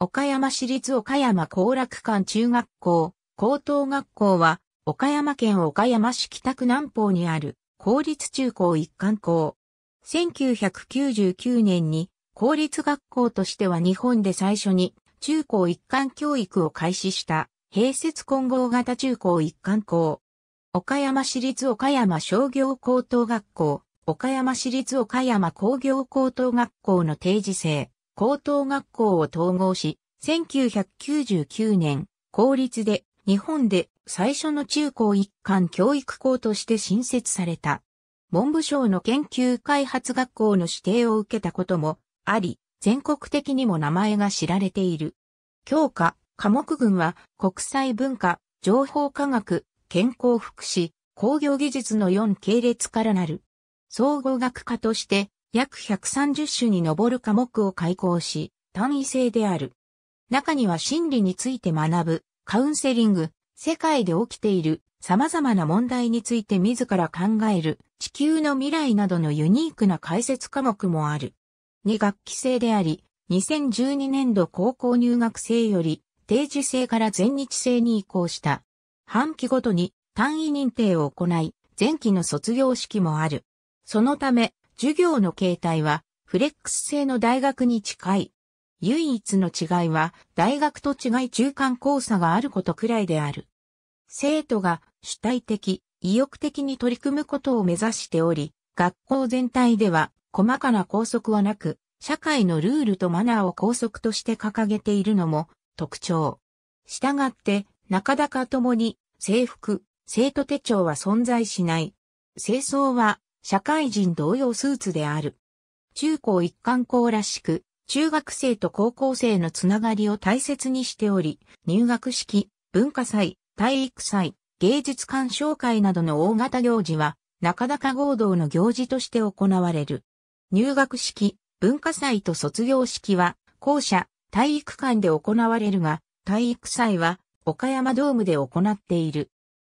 岡山市立岡山高楽館中学校、高等学校は、岡山県岡山市北区南方にある、公立中高一貫校。1999年に、公立学校としては日本で最初に、中高一貫教育を開始した、併設混合型中高一貫校。岡山市立岡山商業高等学校、岡山市立岡山工業高等学校の定時制。高等学校を統合し、1999年、公立で日本で最初の中高一貫教育校として新設された。文部省の研究開発学校の指定を受けたこともあり、全国的にも名前が知られている。教科、科目群は国際文化、情報科学、健康福祉、工業技術の4系列からなる。総合学科として約130種に上る科目を開講し、単位制である。中には心理について学ぶ、カウンセリング、世界で起きている様々な問題について自ら考える、地球の未来などのユニークな解説科目もある。2学期制であり、2012年度高校入学生より定時制から全日制に移行した。半期ごとに単位認定を行い、前期の卒業式もある。そのため、授業の形態はフレックス制の大学に近い。唯一の違いは大学と違い中間交差があることくらいである。生徒が主体的、意欲的に取り組むことを目指しており、学校全体では細かな校則はなく、社会のルールとマナーを校則として掲げているのも特徴。従って、中高ともに制服、生徒手帳は存在しない。清掃は社会人同様スーツである。中高一貫校らしく、中学生と高校生のつながりを大切にしており、入学式、文化祭、体育祭、芸術鑑賞会などの大型行事は、中高合同の行事として行われる。入学式、文化祭と卒業式は、校舎、体育館で行われるが、体育祭は、岡山ドームで行っている。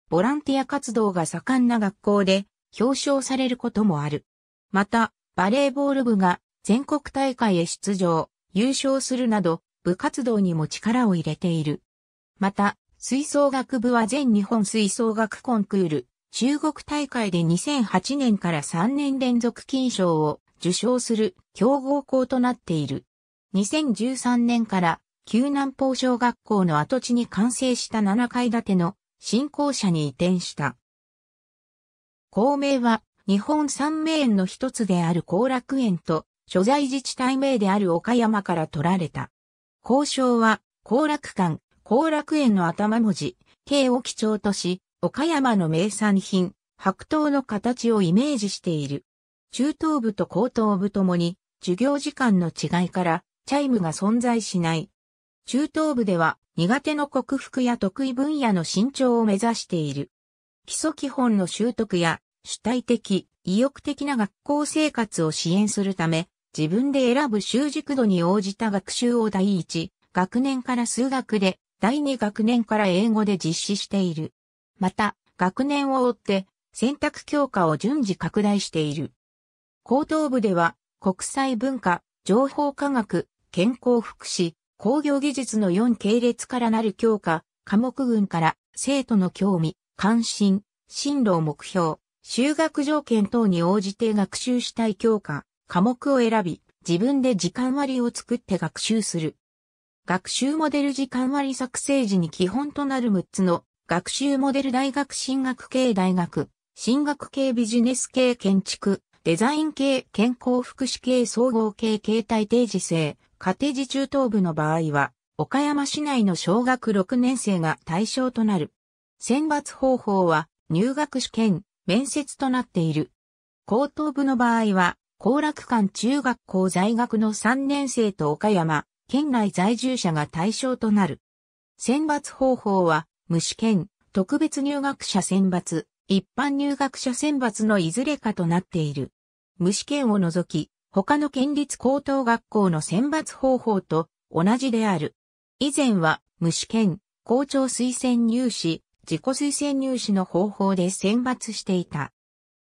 ボランティア活動が盛んな学校で、表彰されることもある。また、バレーボール部が全国大会へ出場、優勝するなど、部活動にも力を入れている。また、吹奏楽部は全日本吹奏楽コンクール、中国大会で2008年から3年連続金賞を受賞する強豪校となっている。2013年から旧南方小学校の跡地に完成した7階建ての新校舎に移転した。公名は日本三名園の一つである後楽園と所在自治体名である岡山から取られた。交渉は後楽館、後楽園の頭文字、K を基調とし、岡山の名産品、白桃の形をイメージしている。中等部と高等部ともに、授業時間の違いから、チャイムが存在しない。中等部では、苦手の克服や得意分野の伸長を目指している。基礎基本の習得や、主体的、意欲的な学校生活を支援するため、自分で選ぶ習熟度に応じた学習を第一、学年から数学で、第2学年から英語で実施している。また、学年を追って選択教科を順次拡大している。高等部では、国際文化、情報科学、健康福祉、工業技術の4系列からなる教科、科目群から生徒の興味、関心、進路を目標、修学条件等に応じて学習したい教科、科目を選び、自分で時間割を作って学習する。学習モデル時間割作成時に基本となる6つの学習モデル大学進学系大学、進学系ビジネス系建築、デザイン系健康福祉系総合系形態定時制、家庭時中等部の場合は、岡山市内の小学6年生が対象となる。選抜方法は、入学試験、面接となっている。高等部の場合は、高楽館中学校在学の3年生と岡山、県内在住者が対象となる。選抜方法は、無試験、特別入学者選抜、一般入学者選抜のいずれかとなっている。無試験を除き、他の県立高等学校の選抜方法と同じである。以前は、無試験、校長推薦入試、自己推薦入試の方法で選抜していた。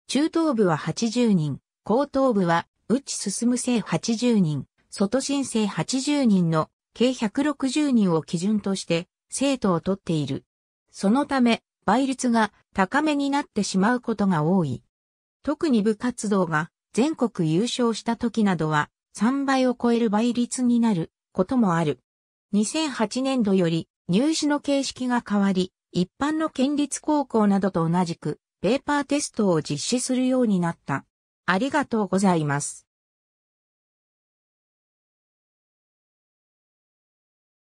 中等部は80人、高等部は内進む生80人、外申請80人の計160人を基準として生徒を取っている。そのため、倍率が高めになってしまうことが多い。特に部活動が全国優勝した時などは3倍を超える倍率になることもある。2008年度より入試の形式が変わり、一般の県立高校などと同じく、ペーパーテストを実施するようになった。ありがとうございます。